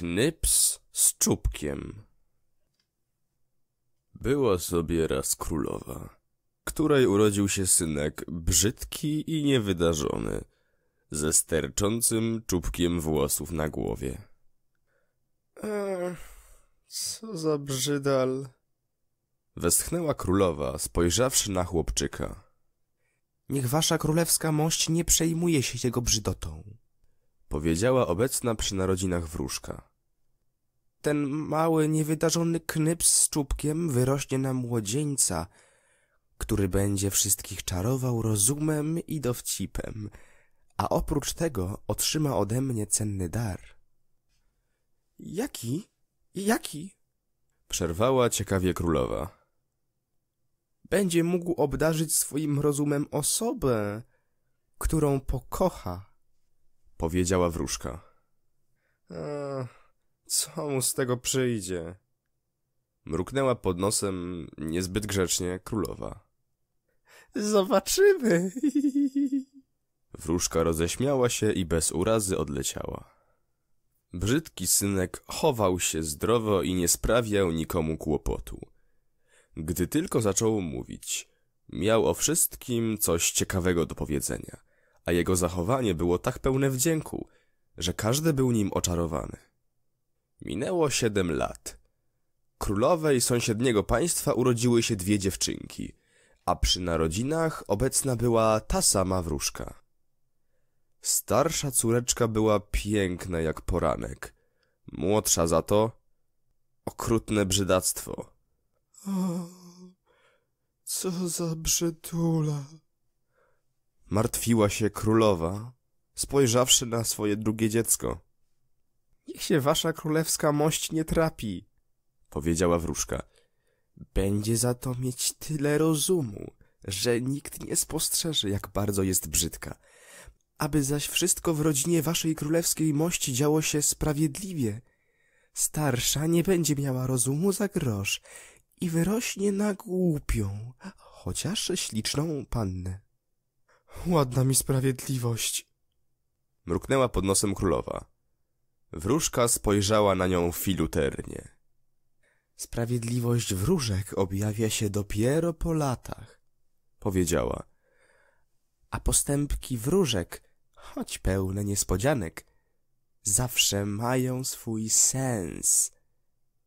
Knyps z czubkiem Była sobie raz królowa, której urodził się synek brzydki i niewydarzony, ze sterczącym czubkiem włosów na głowie. Ech, co za brzydal... Westchnęła królowa, spojrzawszy na chłopczyka. Niech wasza królewska mość nie przejmuje się jego brzydotą powiedziała obecna przy narodzinach wróżka ten mały, niewydarzony knyp z czubkiem wyrośnie na młodzieńca, który będzie wszystkich czarował rozumem i dowcipem, a oprócz tego otrzyma ode mnie cenny dar. Jaki? Jaki? Przerwała ciekawie królowa. Będzie mógł obdarzyć swoim rozumem osobę, którą pokocha. Powiedziała wróżka. Co mu z tego przyjdzie? Mruknęła pod nosem niezbyt grzecznie królowa. Zobaczymy. Wróżka roześmiała się i bez urazy odleciała. Brzydki synek chował się zdrowo i nie sprawiał nikomu kłopotu. Gdy tylko zaczął mówić, miał o wszystkim coś ciekawego do powiedzenia, a jego zachowanie było tak pełne wdzięku, że każdy był nim oczarowany. Minęło siedem lat. Królowej sąsiedniego państwa urodziły się dwie dziewczynki, a przy narodzinach obecna była ta sama wróżka. Starsza córeczka była piękna jak poranek, młodsza za to okrutne brzydactwo. O, co za brzydula! Martwiła się królowa, spojrzawszy na swoje drugie dziecko. Niech się wasza królewska mość nie trapi, powiedziała wróżka. Będzie za to mieć tyle rozumu, że nikt nie spostrzeże, jak bardzo jest brzydka. Aby zaś wszystko w rodzinie waszej królewskiej mości działo się sprawiedliwie, starsza nie będzie miała rozumu za grosz i wyrośnie na głupią, chociaż śliczną pannę. Ładna mi sprawiedliwość. Mruknęła pod nosem królowa. Wróżka spojrzała na nią filuternie. Sprawiedliwość wróżek objawia się dopiero po latach, powiedziała. A postępki wróżek, choć pełne niespodzianek, zawsze mają swój sens.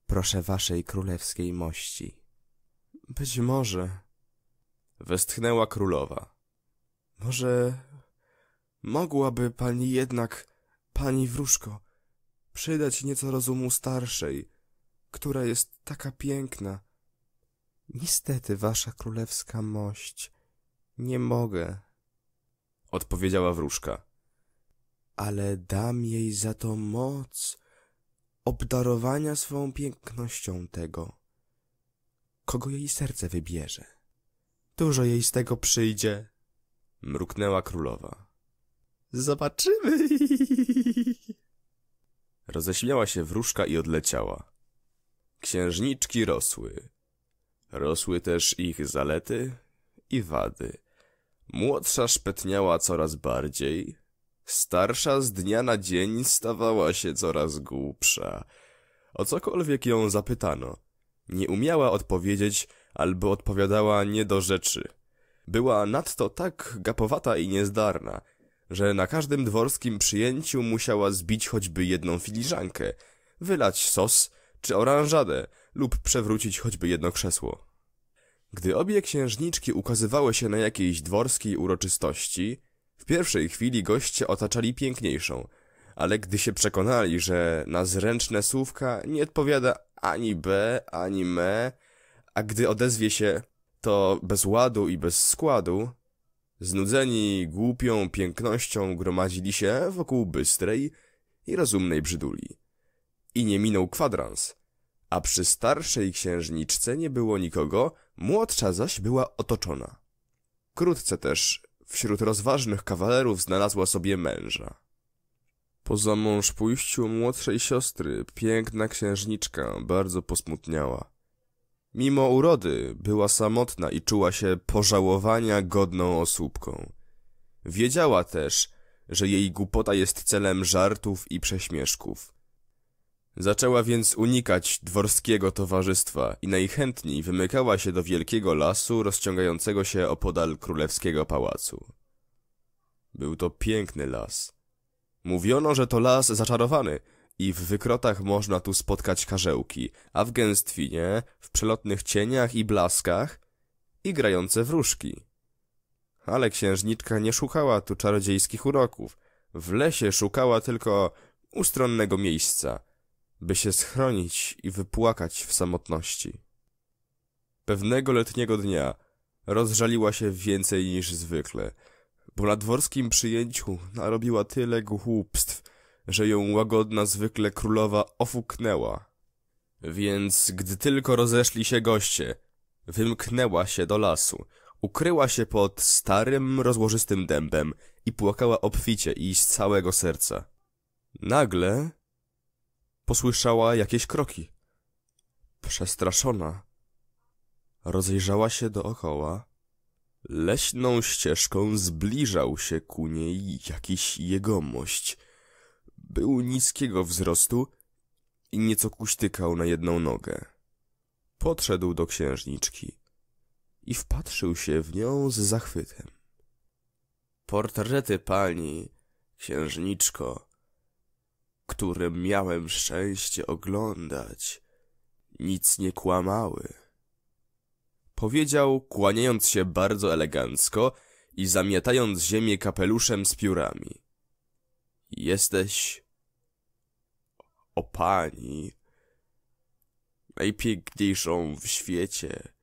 Proszę waszej królewskiej mości. Być może, westchnęła królowa. Może mogłaby pani jednak, pani wróżko, przydać ci nieco rozumu starszej, która jest taka piękna. Niestety, wasza królewska mość, nie mogę, odpowiedziała wróżka. Ale dam jej za to moc obdarowania swą pięknością tego, kogo jej serce wybierze. Dużo jej z tego przyjdzie, mruknęła królowa. Zobaczymy. Roześmiała się wróżka i odleciała. Księżniczki rosły. Rosły też ich zalety i wady. Młodsza szpetniała coraz bardziej, starsza z dnia na dzień stawała się coraz głupsza. O cokolwiek ją zapytano, nie umiała odpowiedzieć albo odpowiadała nie do rzeczy. Była nadto tak gapowata i niezdarna, że na każdym dworskim przyjęciu musiała zbić choćby jedną filiżankę, wylać sos czy oranżadę lub przewrócić choćby jedno krzesło. Gdy obie księżniczki ukazywały się na jakiejś dworskiej uroczystości, w pierwszej chwili goście otaczali piękniejszą, ale gdy się przekonali, że na zręczne słówka nie odpowiada ani B, ani me, a gdy odezwie się to bez ładu i bez składu, Znudzeni głupią pięknością gromadzili się wokół bystrej i rozumnej brzyduli. I nie minął kwadrans, a przy starszej księżniczce nie było nikogo, młodsza zaś była otoczona. Krótce też wśród rozważnych kawalerów znalazła sobie męża. Po mąż pójściu młodszej siostry piękna księżniczka bardzo posmutniała. Mimo urody była samotna i czuła się pożałowania godną osóbką. Wiedziała też, że jej głupota jest celem żartów i prześmieszków. Zaczęła więc unikać dworskiego towarzystwa i najchętniej wymykała się do wielkiego lasu rozciągającego się opodal królewskiego pałacu. Był to piękny las. Mówiono, że to las zaczarowany – i w wykrotach można tu spotkać karzełki, a w gęstwinie, w przelotnych cieniach i blaskach i grające wróżki. Ale księżniczka nie szukała tu czarodziejskich uroków. W lesie szukała tylko ustronnego miejsca, by się schronić i wypłakać w samotności. Pewnego letniego dnia rozżaliła się więcej niż zwykle, bo na dworskim przyjęciu narobiła tyle głupstw, że ją łagodna zwykle królowa ofuknęła. Więc gdy tylko rozeszli się goście, wymknęła się do lasu, ukryła się pod starym, rozłożystym dębem i płakała obficie i z całego serca. Nagle posłyszała jakieś kroki. Przestraszona. Rozejrzała się dookoła. Leśną ścieżką zbliżał się ku niej jakiś jegomość. Był niskiego wzrostu i nieco kuśtykał na jedną nogę. Podszedł do księżniczki i wpatrzył się w nią z zachwytem. Portrety pani, księżniczko, którym miałem szczęście oglądać, nic nie kłamały. Powiedział, kłaniając się bardzo elegancko i zamiatając ziemię kapeluszem z piórami. Jesteś o pani, najpiękniejszą w świecie,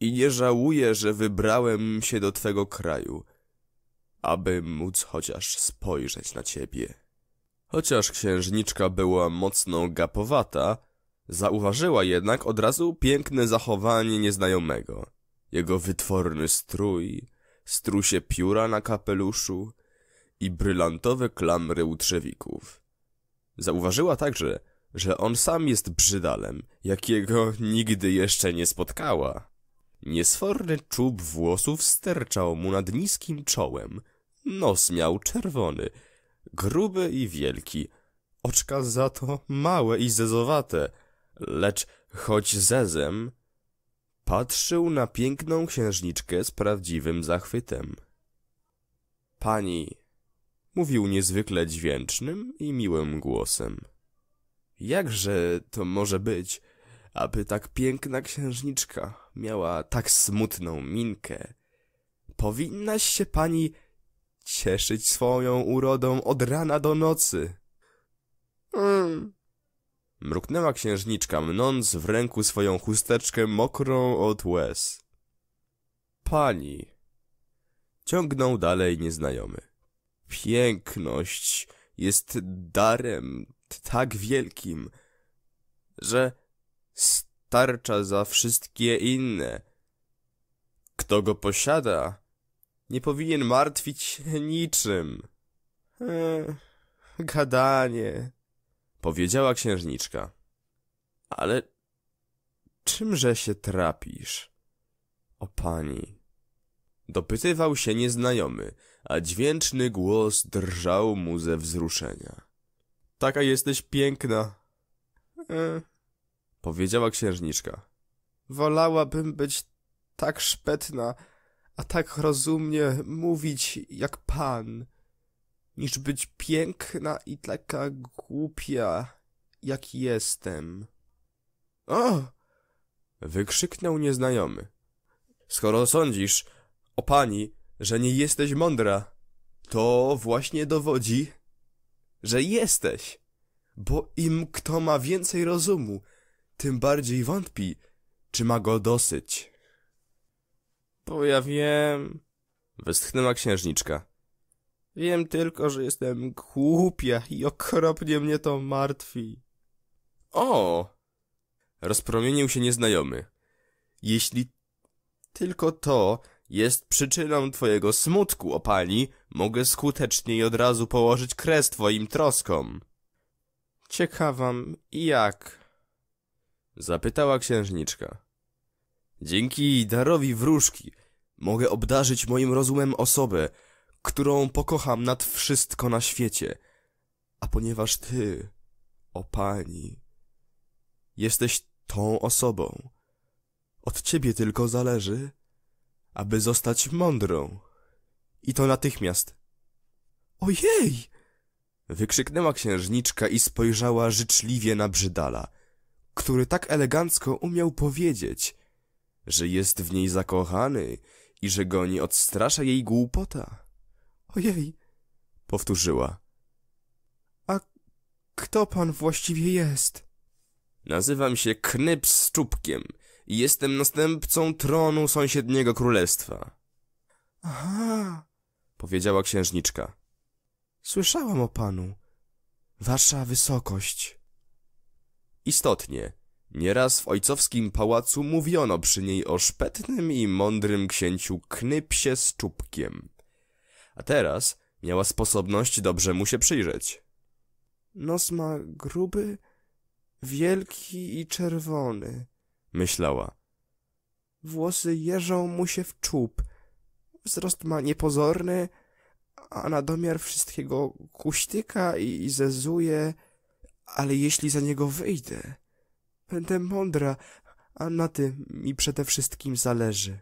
i nie żałuję, że wybrałem się do twego kraju, aby móc chociaż spojrzeć na ciebie. Chociaż księżniczka była mocno gapowata, zauważyła jednak od razu piękne zachowanie nieznajomego. Jego wytworny strój, strusie pióra na kapeluszu i brylantowe klamry utrzewików. Zauważyła także, że on sam jest brzydalem, jakiego nigdy jeszcze nie spotkała. Niesforny czub włosów sterczał mu nad niskim czołem. Nos miał czerwony, gruby i wielki. Oczka za to małe i zezowate, lecz choć zezem, patrzył na piękną księżniczkę z prawdziwym zachwytem. Pani, Mówił niezwykle dźwięcznym i miłym głosem. Jakże to może być, aby tak piękna księżniczka miała tak smutną minkę? Powinnaś się pani cieszyć swoją urodą od rana do nocy. Mm. Mruknęła księżniczka, mnoc w ręku swoją chusteczkę mokrą od łez. Pani. Ciągnął dalej nieznajomy piękność jest darem tak wielkim, że starcza za wszystkie inne. Kto go posiada, nie powinien martwić się niczym. gadanie, powiedziała księżniczka. Ale czymże się trapisz? O pani, Dopytywał się nieznajomy, a dźwięczny głos drżał mu ze wzruszenia. Taka jesteś piękna. E, powiedziała księżniczka. Wolałabym być tak szpetna, a tak rozumnie mówić jak pan, niż być piękna i taka głupia, jak jestem. O! Wykrzyknął nieznajomy. Skoro sądzisz, o pani, że nie jesteś mądra. To właśnie dowodzi, że jesteś. Bo im kto ma więcej rozumu, tym bardziej wątpi, czy ma go dosyć. Bo ja wiem, westchnęła księżniczka. Wiem tylko, że jestem głupia i okropnie mnie to martwi. O! Rozpromienił się nieznajomy. Jeśli tylko to, jest przyczyną twojego smutku, opali, mogę skutecznie i od razu położyć kres twoim troskom. Ciekawam, jak? Zapytała księżniczka. Dzięki darowi wróżki mogę obdarzyć moim rozumem osobę, którą pokocham nad wszystko na świecie. A ponieważ ty, o pani, jesteś tą osobą, od ciebie tylko zależy, aby zostać mądrą. I to natychmiast. Ojej! Wykrzyknęła księżniczka i spojrzała życzliwie na Brzydala, który tak elegancko umiał powiedzieć, że jest w niej zakochany i że go nie odstrasza jej głupota. Ojej! Powtórzyła. A kto pan właściwie jest? Nazywam się Knyp z czubkiem i jestem następcą tronu sąsiedniego królestwa. Aha, powiedziała księżniczka. Słyszałam o panu. Wasza wysokość. Istotnie, nieraz w ojcowskim pałacu mówiono przy niej o szpetnym i mądrym księciu Knypsie z czubkiem. A teraz miała sposobność dobrze mu się przyjrzeć. Nos ma gruby, wielki i czerwony myślała. Włosy jeżą mu się w czub. Wzrost ma niepozorny, a na domiar wszystkiego kuśtyka i, zezuje. Ale jeśli za niego wyjdę, będę mądra, a na tym mi przede wszystkim zależy.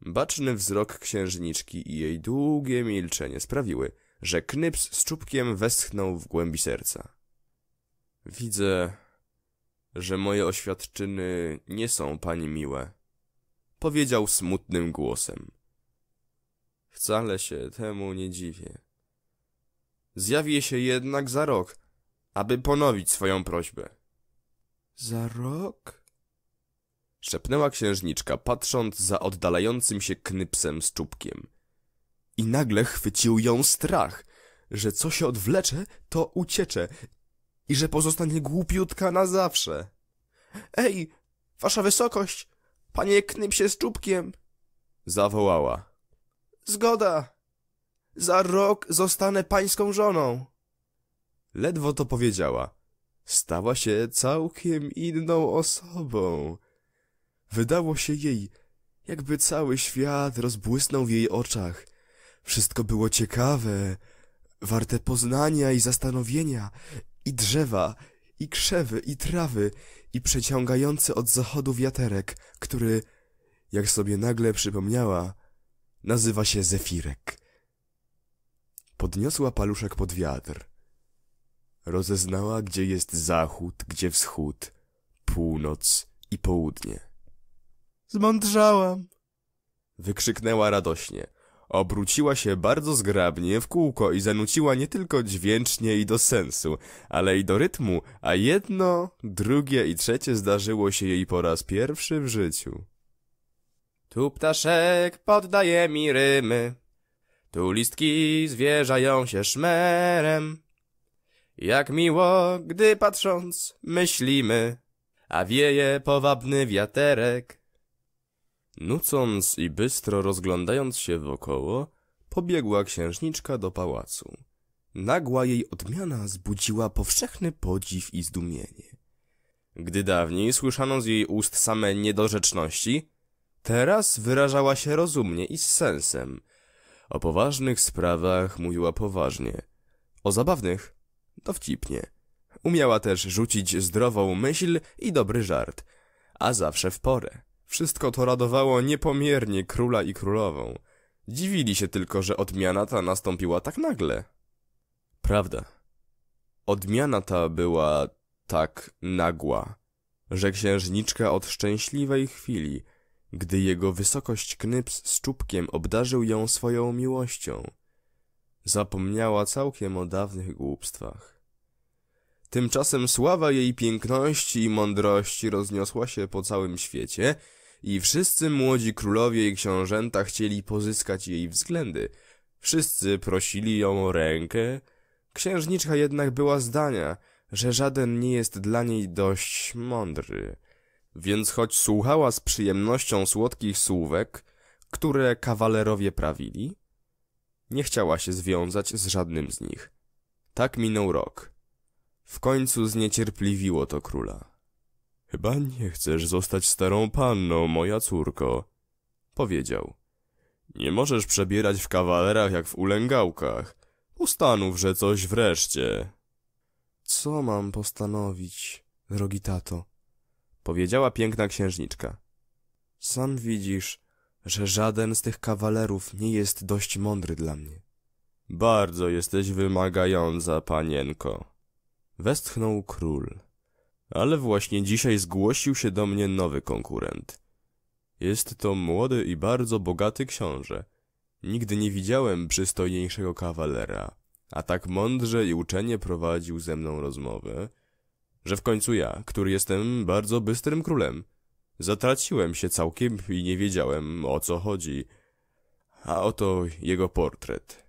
Baczny wzrok księżniczki i jej długie milczenie sprawiły, że Knyps z czubkiem westchnął w głębi serca. Widzę, że moje oświadczyny nie są pani miłe. Powiedział smutnym głosem. Wcale się temu nie dziwię. Zjawię się jednak za rok, aby ponowić swoją prośbę. Za rok? Szepnęła księżniczka, patrząc za oddalającym się knypsem z czubkiem. I nagle chwycił ją strach, że co się odwlecze, to uciecze i że pozostanie głupiutka na zawsze. Ej, wasza wysokość, panie się z czubkiem! Zawołała. Zgoda! Za rok zostanę pańską żoną! Ledwo to powiedziała. Stała się całkiem inną osobą. Wydało się jej, jakby cały świat rozbłysnął w jej oczach. Wszystko było ciekawe, warte poznania i zastanowienia i drzewa, i krzewy, i trawy, i przeciągający od zachodu wiaterek, który, jak sobie nagle przypomniała, nazywa się Zefirek. Podniosła paluszek pod wiatr. Rozeznała, gdzie jest zachód, gdzie wschód, północ i południe. Zmądrzałam! Wykrzyknęła radośnie. Obróciła się bardzo zgrabnie w kółko i zanuciła nie tylko dźwięcznie i do sensu, ale i do rytmu, a jedno, drugie i trzecie zdarzyło się jej po raz pierwszy w życiu. Tu ptaszek poddaje mi rymy, tu listki zwierzają się szmerem. Jak miło, gdy patrząc myślimy, a wieje powabny wiaterek. Nucąc i bystro rozglądając się wokoło, pobiegła księżniczka do pałacu. Nagła jej odmiana zbudziła powszechny podziw i zdumienie. Gdy dawniej słyszano z jej ust same niedorzeczności, teraz wyrażała się rozumnie i z sensem. O poważnych sprawach mówiła poważnie, o zabawnych dowcipnie. Umiała też rzucić zdrową myśl i dobry żart, a zawsze w porę. Wszystko to radowało niepomiernie króla i królową. Dziwili się tylko, że odmiana ta nastąpiła tak nagle. Prawda. Odmiana ta była tak nagła, że księżniczka od szczęśliwej chwili, gdy jego wysokość Knyps z czubkiem obdarzył ją swoją miłością, zapomniała całkiem o dawnych głupstwach. Tymczasem sława jej piękności i mądrości rozniosła się po całym świecie i wszyscy młodzi królowie i książęta chcieli pozyskać jej względy. Wszyscy prosili ją o rękę. Księżniczka jednak była zdania, że żaden nie jest dla niej dość mądry. Więc choć słuchała z przyjemnością słodkich słówek, które kawalerowie prawili, nie chciała się związać z żadnym z nich. Tak minął rok. W końcu zniecierpliwiło to króla. Chyba nie chcesz zostać starą panną, moja córko. Powiedział. Nie możesz przebierać w kawalerach jak w ulęgałkach. Ustanów, że coś wreszcie. Co mam postanowić, drogi tato? Powiedziała piękna księżniczka. Sam widzisz, że żaden z tych kawalerów nie jest dość mądry dla mnie. Bardzo jesteś wymagająca, panienko. Westchnął król ale właśnie dzisiaj zgłosił się do mnie nowy konkurent. Jest to młody i bardzo bogaty książę. Nigdy nie widziałem przystojniejszego kawalera, a tak mądrze i uczenie prowadził ze mną rozmowę, że w końcu ja, który jestem bardzo bystrym królem, zatraciłem się całkiem i nie wiedziałem o co chodzi. A oto jego portret.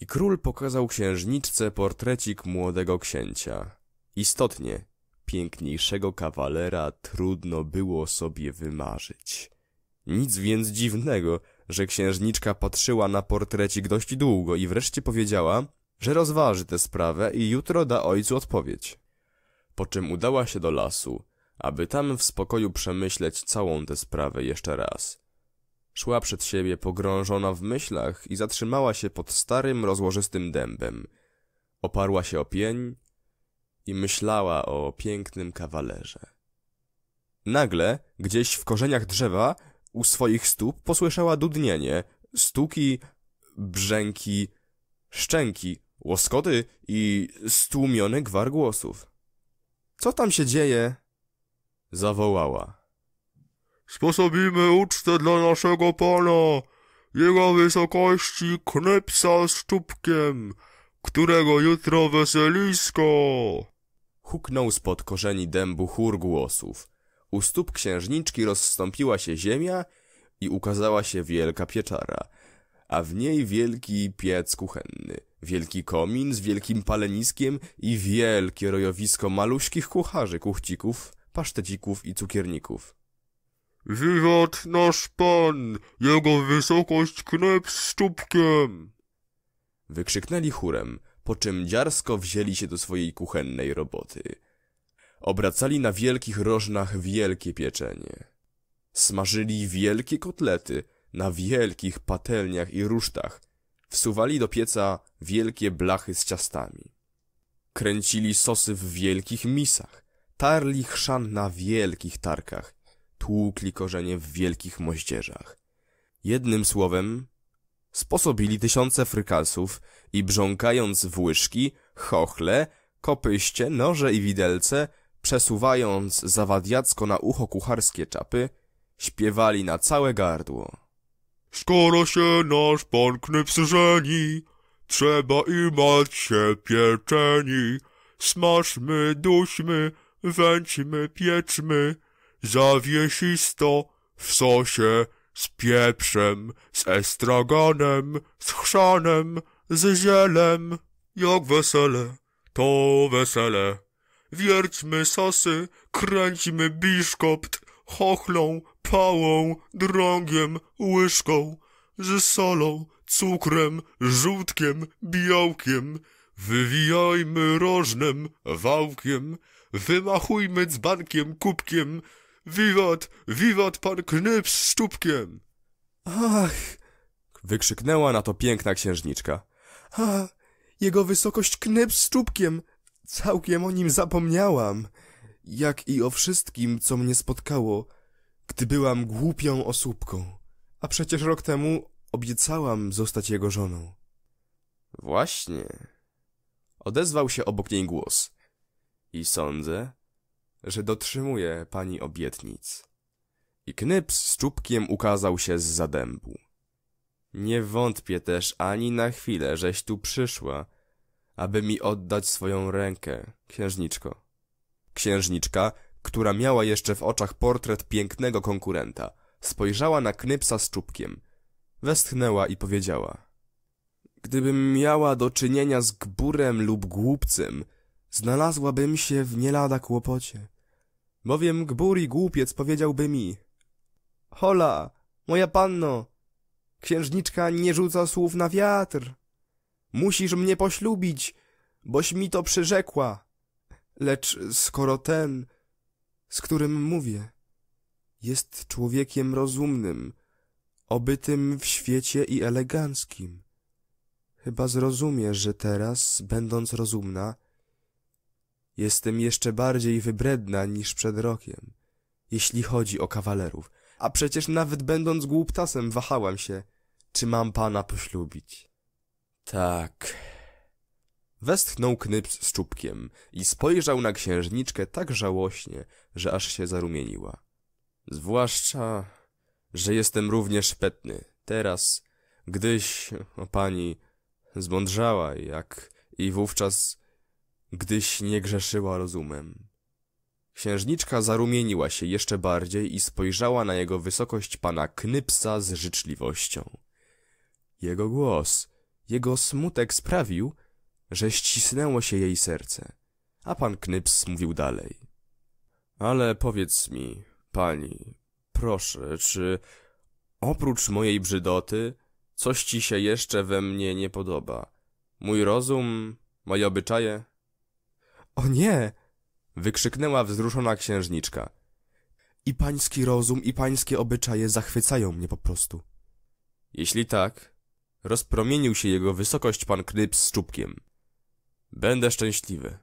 I król pokazał księżniczce portrecik młodego księcia. Istotnie, Piękniejszego kawalera trudno było sobie wymarzyć. Nic więc dziwnego, że księżniczka patrzyła na portrecik dość długo i wreszcie powiedziała, że rozważy tę sprawę i jutro da ojcu odpowiedź. Po czym udała się do lasu, aby tam w spokoju przemyśleć całą tę sprawę jeszcze raz. Szła przed siebie pogrążona w myślach i zatrzymała się pod starym, rozłożystym dębem. Oparła się o pień, i myślała o pięknym kawalerze. Nagle, gdzieś w korzeniach drzewa, u swoich stóp posłyszała dudnienie, stuki, brzęki, szczęki, łoskoty i stłumiony gwar głosów. Co tam się dzieje? Zawołała. Sposobimy ucztę dla naszego pana, jego wysokości knepsa z czubkiem, którego jutro weselisko huknął spod korzeni dębu chór głosów. U stóp księżniczki rozstąpiła się ziemia i ukazała się wielka pieczara, a w niej wielki piec kuchenny, wielki komin z wielkim paleniskiem i wielkie rojowisko maluśkich kucharzy, kuchcików, pasztecików i cukierników. Wiwat nasz pan, jego wysokość knep z czubkiem! Wykrzyknęli chórem, po czym dziarsko wzięli się do swojej kuchennej roboty. Obracali na wielkich rożnach wielkie pieczenie. Smażyli wielkie kotlety na wielkich patelniach i rusztach. Wsuwali do pieca wielkie blachy z ciastami. Kręcili sosy w wielkich misach, tarli chrzan na wielkich tarkach, tłukli korzenie w wielkich moździerzach. Jednym słowem Sposobili tysiące frykasów i brząkając w łyżki, chochle, kopyście, noże i widelce, przesuwając zawadiacko na ucho kucharskie czapy, śpiewali na całe gardło. Skoro się nasz pan Knyps żeni, trzeba i mać się pieczeni. Smażmy, duśmy, wędźmy, pieczmy, zawiesisto w sosie z pieprzem, z estragonem, z chrzanem, z zielem. Jak wesele, to wesele. Wierćmy sosy, kręćmy biszkopt, chochlą, pałą, drągiem, łyżką, ze solą, cukrem, żółtkiem, białkiem. Wywijajmy rożnem, wałkiem, wymachujmy dzbankiem, kubkiem, Wiwat, wiwat pan Knyps z czubkiem! Ach! Wykrzyknęła na to piękna księżniczka. A, jego wysokość Knyps z czubkiem! Całkiem o nim zapomniałam, jak i o wszystkim, co mnie spotkało, gdy byłam głupią osóbką. A przecież rok temu obiecałam zostać jego żoną. Właśnie. Odezwał się obok niej głos. I sądzę, że dotrzymuje pani obietnic. I Knyps z czubkiem ukazał się z zadębu. Nie wątpię też ani na chwilę, żeś tu przyszła, aby mi oddać swoją rękę, księżniczko. Księżniczka, która miała jeszcze w oczach portret pięknego konkurenta, spojrzała na Knypsa z czubkiem. Westchnęła i powiedziała. Gdybym miała do czynienia z gburem lub głupcem, znalazłabym się w nielada kłopocie. Bowiem gbur i głupiec powiedziałby mi Hola, moja panno, księżniczka nie rzuca słów na wiatr. Musisz mnie poślubić, boś mi to przyrzekła. Lecz skoro ten, z którym mówię, jest człowiekiem rozumnym, obytym w świecie i eleganckim, chyba zrozumie, że teraz, będąc rozumna, Jestem jeszcze bardziej wybredna niż przed rokiem, jeśli chodzi o kawalerów. A przecież nawet będąc głuptasem wahałam się, czy mam pana poślubić. Tak. Westchnął Knyps z czubkiem i spojrzał na księżniczkę tak żałośnie, że aż się zarumieniła. Zwłaszcza, że jestem równie szpetny teraz, gdyś o pani zmądrzała, jak i wówczas gdyś nie grzeszyła rozumem. Księżniczka zarumieniła się jeszcze bardziej i spojrzała na jego wysokość pana Knypsa z życzliwością. Jego głos, jego smutek sprawił, że ścisnęło się jej serce, a pan Knyps mówił dalej. Ale powiedz mi, pani, proszę, czy oprócz mojej brzydoty coś ci się jeszcze we mnie nie podoba? Mój rozum, moje obyczaje? O nie! wykrzyknęła wzruszona księżniczka. I pański rozum, i pańskie obyczaje zachwycają mnie po prostu. Jeśli tak, rozpromienił się jego wysokość pan Knyps z czubkiem. Będę szczęśliwy.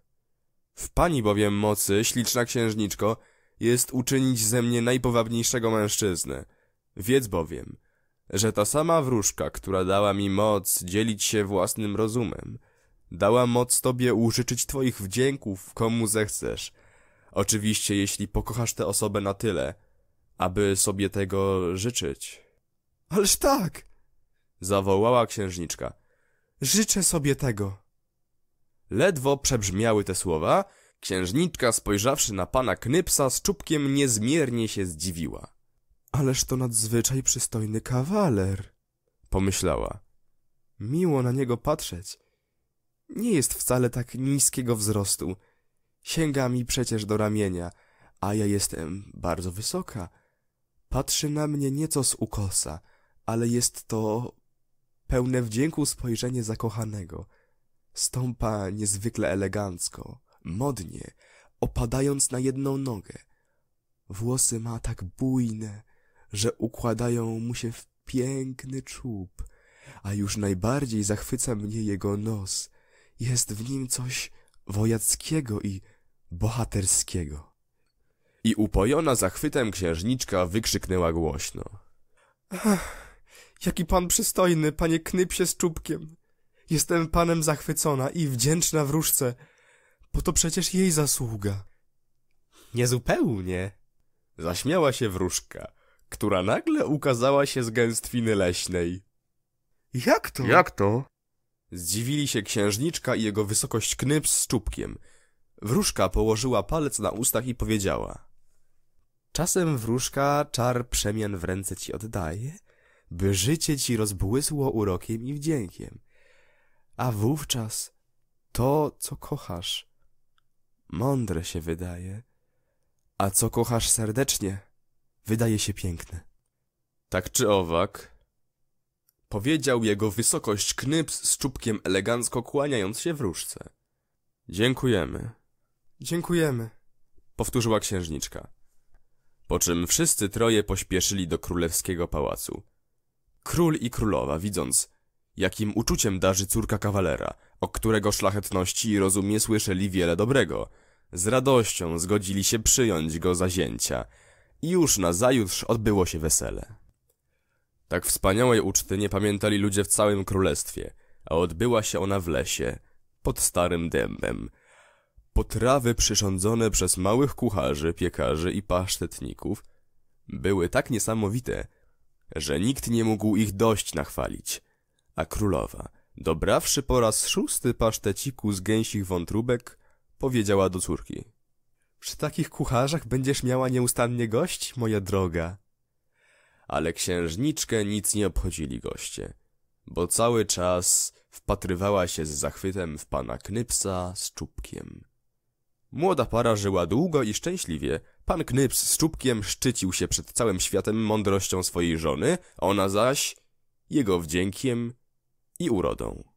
W pani bowiem mocy, śliczna księżniczko, jest uczynić ze mnie najpowabniejszego mężczyznę. Wiedz bowiem, że ta sama wróżka, która dała mi moc dzielić się własnym rozumem, Dała moc Tobie użyczyć Twoich wdzięków, komu zechcesz. Oczywiście, jeśli pokochasz tę osobę na tyle, aby sobie tego życzyć. Ależ tak! Zawołała księżniczka. Życzę sobie tego. Ledwo przebrzmiały te słowa, księżniczka spojrzawszy na pana Knypsa z czubkiem niezmiernie się zdziwiła. Ależ to nadzwyczaj przystojny kawaler, pomyślała. Miło na niego patrzeć. Nie jest wcale tak niskiego wzrostu. Sięga mi przecież do ramienia, a ja jestem bardzo wysoka. Patrzy na mnie nieco z ukosa, ale jest to pełne wdzięku spojrzenie zakochanego. Stąpa niezwykle elegancko, modnie, opadając na jedną nogę. Włosy ma tak bujne, że układają mu się w piękny czub, a już najbardziej zachwyca mnie jego nos, jest w nim coś wojackiego i bohaterskiego. I upojona zachwytem księżniczka wykrzyknęła głośno. Ach, jaki pan przystojny, panie knypsie z czubkiem. Jestem panem zachwycona i wdzięczna wróżce, bo to przecież jej zasługa. Niezupełnie. Zaśmiała się wróżka, która nagle ukazała się z gęstwiny leśnej. Jak to? Jak to? Zdziwili się księżniczka i jego wysokość Knyps z czubkiem. Wróżka położyła palec na ustach i powiedziała. Czasem wróżka czar przemian w ręce ci oddaje, by życie ci rozbłysło urokiem i wdziękiem. A wówczas to, co kochasz, mądre się wydaje, a co kochasz serdecznie, wydaje się piękne. Tak czy owak, Powiedział jego wysokość Knyps z czubkiem elegancko kłaniając się wróżce. Dziękujemy. Dziękujemy, powtórzyła księżniczka. Po czym wszyscy troje pośpieszyli do królewskiego pałacu. Król i królowa, widząc, jakim uczuciem darzy córka kawalera, o którego szlachetności i rozumie słyszeli wiele dobrego, z radością zgodzili się przyjąć go za zięcia i już nazajutrz odbyło się wesele. Tak wspaniałej uczty nie pamiętali ludzie w całym królestwie, a odbyła się ona w lesie, pod starym dębem. Potrawy przyrządzone przez małych kucharzy, piekarzy i pasztetników były tak niesamowite, że nikt nie mógł ich dość nachwalić. A królowa, dobrawszy po raz szósty paszteciku z gęsich wątróbek, powiedziała do córki. Przy takich kucharzach będziesz miała nieustannie gość, moja droga ale księżniczkę nic nie obchodzili goście, bo cały czas wpatrywała się z zachwytem w pana Knypsa z czubkiem. Młoda para żyła długo i szczęśliwie. Pan Knyps z czubkiem szczycił się przed całym światem mądrością swojej żony, ona zaś jego wdziękiem i urodą.